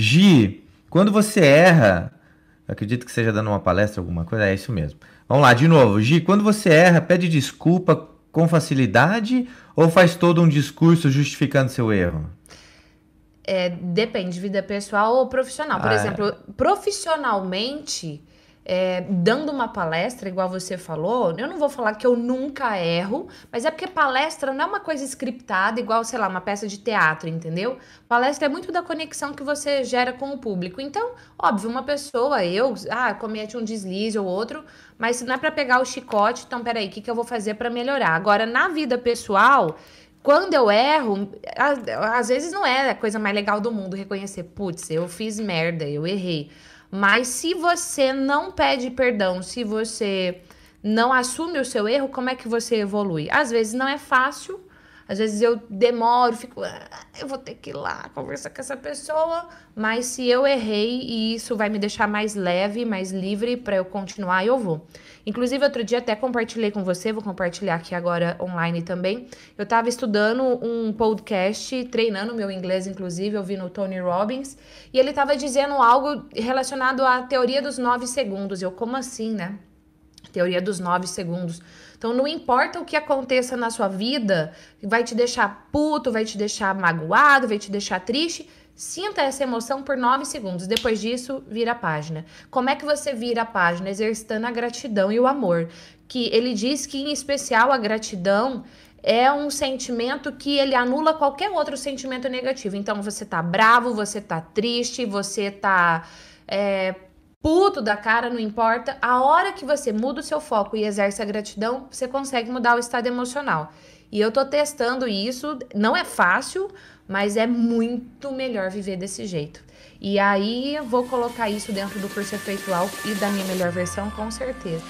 Gi, quando você erra, acredito que seja dando uma palestra, alguma coisa, é isso mesmo. Vamos lá, de novo. Gi, quando você erra, pede desculpa com facilidade ou faz todo um discurso justificando seu erro? É, depende, vida pessoal ou profissional. Por ah. É. exemplo, profissionalmente, é, dando uma palestra, igual você falou, eu não vou falar que eu nunca erro, mas é porque palestra não é uma coisa scriptada, igual, sei lá, uma peça de teatro, entendeu? Palestra é muito da conexão que você gera com o público. Então, óbvio, uma pessoa, eu, ah, comete um deslize ou outro, mas não é para pegar o chicote, então peraí, o que, que eu vou fazer para melhorar? Agora, na vida pessoal, quando eu erro, às, às vezes não é a coisa mais legal do mundo reconhecer, putz, eu fiz merda, eu errei. Mas se você não pede perdão, se você não assume o seu erro, como é que você evolui? Às vezes não é fácil, às vezes eu demoro, fico, ah, eu vou ter que ir lá conversar com essa pessoa, mas se eu errei e isso vai me deixar mais leve, mais livre para eu continuar, eu vou. Inclusive, outro dia até compartilhei com você, vou compartilhar aqui agora online também. Eu estava estudando um podcast, treinando meu inglês, inclusive, eu vi no Tony Robbins, e ele estava dizendo algo relacionado à teoria dos nove segundos. Eu, como assim, né? teoria dos nove segundos. Então, não importa o que aconteça na sua vida, vai te deixar puto, vai te deixar magoado, vai te deixar triste. Sinta essa emoção por nove segundos. Depois disso, vira a página. Como é que você vira a página? Exercitando a gratidão e o amor. Que ele diz que, em especial, a gratidão é um sentimento que ele anula qualquer outro sentimento negativo. Então você tá bravo, você tá triste, você tá é, puto da cara, não importa. A hora que você muda o seu foco e exerce a gratidão, você consegue mudar o estado emocional. E eu tô testando isso, não é fácil, mas é muito melhor viver desse jeito. E aí vou colocar isso dentro do curso efeitual e da minha melhor versão, com certeza.